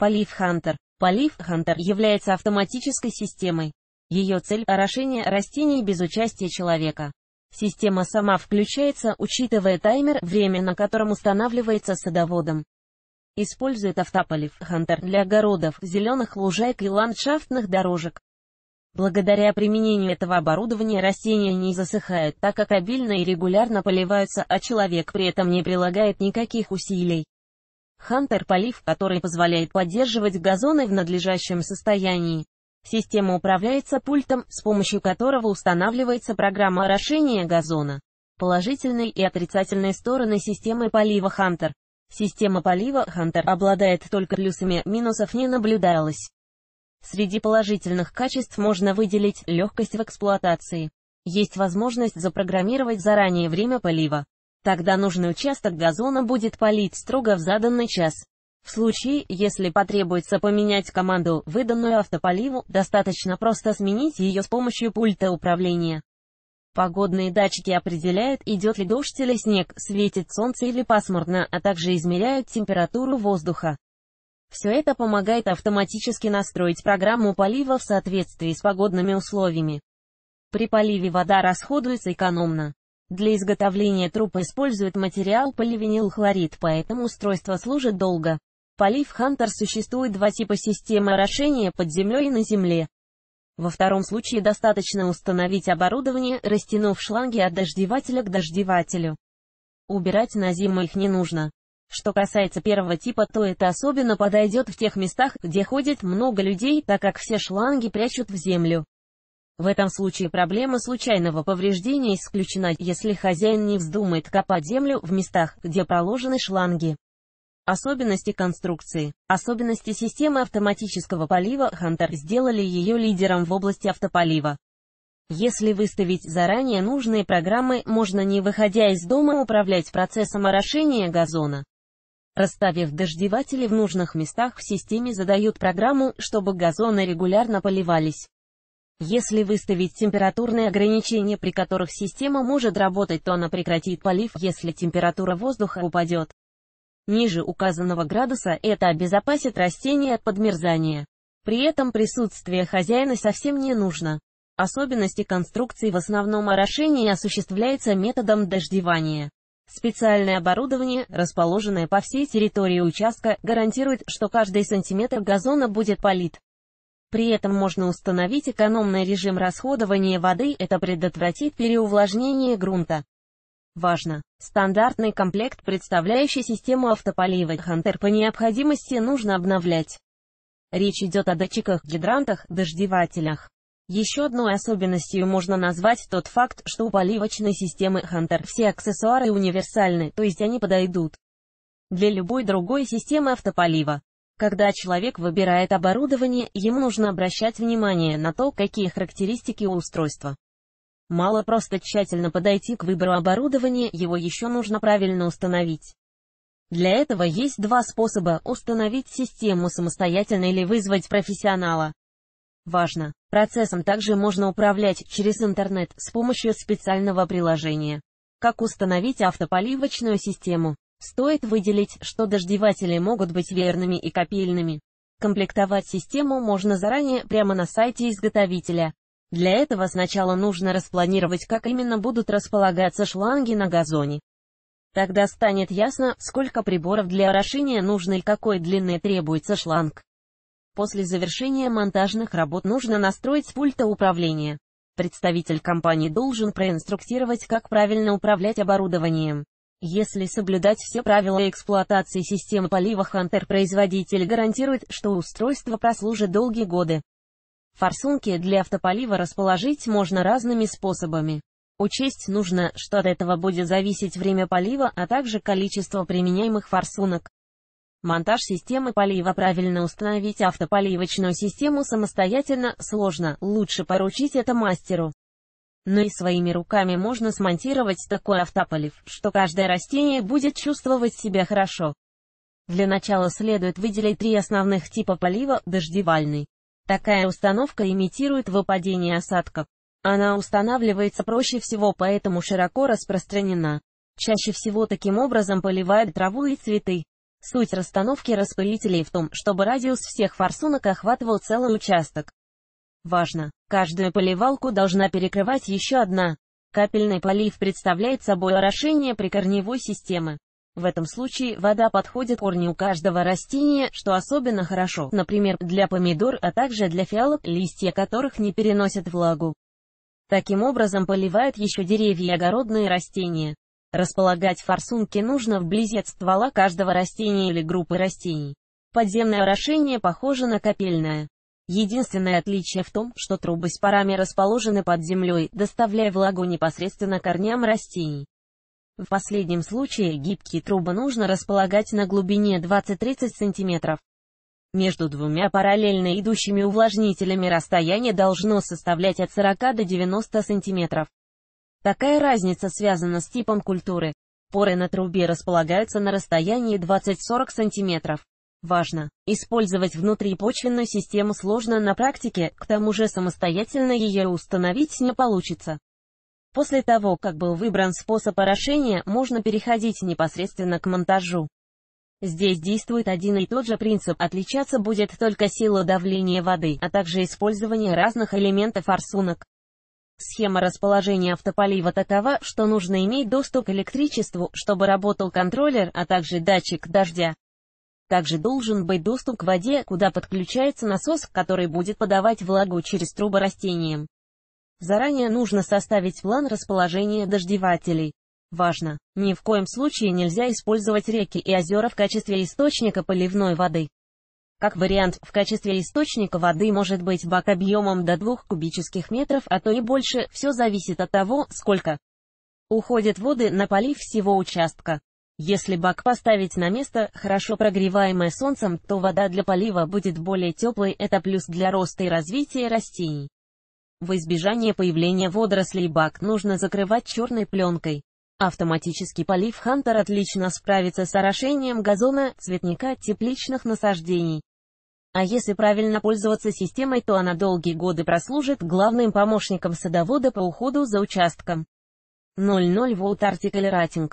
Полив Хантер. Полив Хантер является автоматической системой. Ее цель – орошение растений без участия человека. Система сама включается, учитывая таймер, время на котором устанавливается садоводом. Использует автополив Хантер для огородов, зеленых лужайк и ландшафтных дорожек. Благодаря применению этого оборудования растения не засыхают, так как обильно и регулярно поливаются, а человек при этом не прилагает никаких усилий. Хантер полив, который позволяет поддерживать газоны в надлежащем состоянии. Система управляется пультом, с помощью которого устанавливается программа орошения газона. Положительные и отрицательные стороны системы полива Хантер. Система полива Хантер обладает только плюсами, минусов не наблюдалось. Среди положительных качеств можно выделить легкость в эксплуатации. Есть возможность запрограммировать заранее время полива. Тогда нужный участок газона будет полить строго в заданный час. В случае, если потребуется поменять команду, выданную автополиву, достаточно просто сменить ее с помощью пульта управления. Погодные датчики определяют, идет ли дождь или снег, светит солнце или пасмурно, а также измеряют температуру воздуха. Все это помогает автоматически настроить программу полива в соответствии с погодными условиями. При поливе вода расходуется экономно. Для изготовления труб используют материал поливинилхлорид, поэтому устройство служит долго. Полив Хантер существует два типа системы орошения под землей и на земле. Во втором случае достаточно установить оборудование, растянув шланги от дождевателя к дождевателю. Убирать на зиму их не нужно. Что касается первого типа, то это особенно подойдет в тех местах, где ходит много людей, так как все шланги прячут в землю. В этом случае проблема случайного повреждения исключена, если хозяин не вздумает копать землю в местах, где проложены шланги. Особенности конструкции. Особенности системы автоматического полива Hunter сделали ее лидером в области автополива. Если выставить заранее нужные программы, можно не выходя из дома управлять процессом орошения газона. Расставив дождеватели в нужных местах в системе задают программу, чтобы газоны регулярно поливались. Если выставить температурные ограничения, при которых система может работать, то она прекратит полив, если температура воздуха упадет ниже указанного градуса, это обезопасит растения от подмерзания. При этом присутствие хозяина совсем не нужно. Особенности конструкции в основном орошение осуществляется методом дождевания. Специальное оборудование, расположенное по всей территории участка, гарантирует, что каждый сантиметр газона будет полит. При этом можно установить экономный режим расходования воды, это предотвратит переувлажнение грунта. Важно! Стандартный комплект, представляющий систему автополива Hunter по необходимости нужно обновлять. Речь идет о датчиках-гидрантах, дождевателях. Еще одной особенностью можно назвать тот факт, что у поливочной системы Hunter все аксессуары универсальны, то есть они подойдут для любой другой системы автополива. Когда человек выбирает оборудование, ему нужно обращать внимание на то, какие характеристики у устройства. Мало просто тщательно подойти к выбору оборудования, его еще нужно правильно установить. Для этого есть два способа – установить систему самостоятельно или вызвать профессионала. Важно! Процессом также можно управлять через интернет с помощью специального приложения. Как установить автополивочную систему? Стоит выделить, что дождеватели могут быть верными и копильными. Комплектовать систему можно заранее прямо на сайте изготовителя. Для этого сначала нужно распланировать, как именно будут располагаться шланги на газоне. Тогда станет ясно, сколько приборов для орошения нужно и какой длины требуется шланг. После завершения монтажных работ нужно настроить пульта управления. Представитель компании должен проинструктировать, как правильно управлять оборудованием. Если соблюдать все правила эксплуатации системы полива Hunter производитель гарантирует, что устройство прослужит долгие годы. Форсунки для автополива расположить можно разными способами. Учесть нужно, что от этого будет зависеть время полива, а также количество применяемых форсунок. Монтаж системы полива правильно установить автополивочную систему самостоятельно сложно, лучше поручить это мастеру но и своими руками можно смонтировать такой автополив, что каждое растение будет чувствовать себя хорошо. Для начала следует выделить три основных типа полива, дождевальный. Такая установка имитирует выпадение осадков. Она устанавливается проще всего, поэтому широко распространена. Чаще всего таким образом поливают траву и цветы. Суть расстановки распылителей в том, чтобы радиус всех форсунок охватывал целый участок. Важно! Каждую поливалку должна перекрывать еще одна. Капельный полив представляет собой орошение прикорневой системы. В этом случае вода подходит корню каждого растения, что особенно хорошо, например, для помидор, а также для фиалок, листья которых не переносят влагу. Таким образом поливают еще деревья и огородные растения. Располагать форсунки нужно вблизи от ствола каждого растения или группы растений. Подземное орошение похоже на капельное. Единственное отличие в том, что трубы с парами расположены под землей, доставляя влагу непосредственно корням растений. В последнем случае гибкие трубы нужно располагать на глубине 20-30 см. Между двумя параллельно идущими увлажнителями расстояние должно составлять от 40 до 90 см. Такая разница связана с типом культуры. Поры на трубе располагаются на расстоянии 20-40 см. Важно, использовать внутрипочвенную систему сложно на практике, к тому же самостоятельно ее установить не получится. После того, как был выбран способ орошения, можно переходить непосредственно к монтажу. Здесь действует один и тот же принцип, отличаться будет только сила давления воды, а также использование разных элементов форсунок. Схема расположения автополива такова, что нужно иметь доступ к электричеству, чтобы работал контроллер, а также датчик дождя. Также должен быть доступ к воде, куда подключается насос, который будет подавать влагу через трубы растениям. Заранее нужно составить план расположения дождевателей. Важно! Ни в коем случае нельзя использовать реки и озера в качестве источника поливной воды. Как вариант, в качестве источника воды может быть бак объемом до 2 кубических метров, а то и больше, все зависит от того, сколько уходит воды на полив всего участка. Если бак поставить на место, хорошо прогреваемое солнцем, то вода для полива будет более теплой, это плюс для роста и развития растений. В избежание появления водорослей бак нужно закрывать черной пленкой. Автоматический полив Хантер отлично справится с орошением газона, цветника, тепличных насаждений. А если правильно пользоваться системой, то она долгие годы прослужит главным помощником садовода по уходу за участком. 00 Volt Article Rating